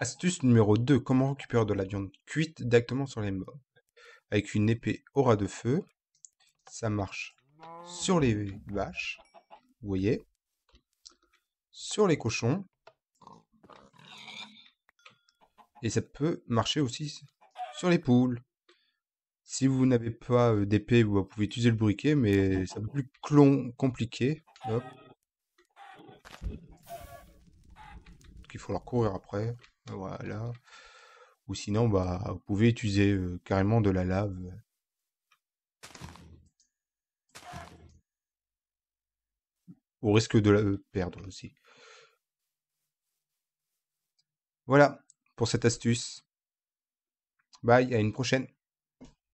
Astuce numéro 2, comment récupérer de la viande cuite directement sur les mobs. Avec une épée aura de feu, ça marche sur les vaches, vous voyez, sur les cochons, et ça peut marcher aussi sur les poules. Si vous n'avez pas euh, d'épée, vous pouvez utiliser le briquet, mais c'est un peu plus clon compliqué. il faut leur courir après. Voilà. Ou sinon, bah, vous pouvez utiliser euh, carrément de la lave. Au risque de la euh, perdre aussi. Voilà pour cette astuce. Bye, à une prochaine.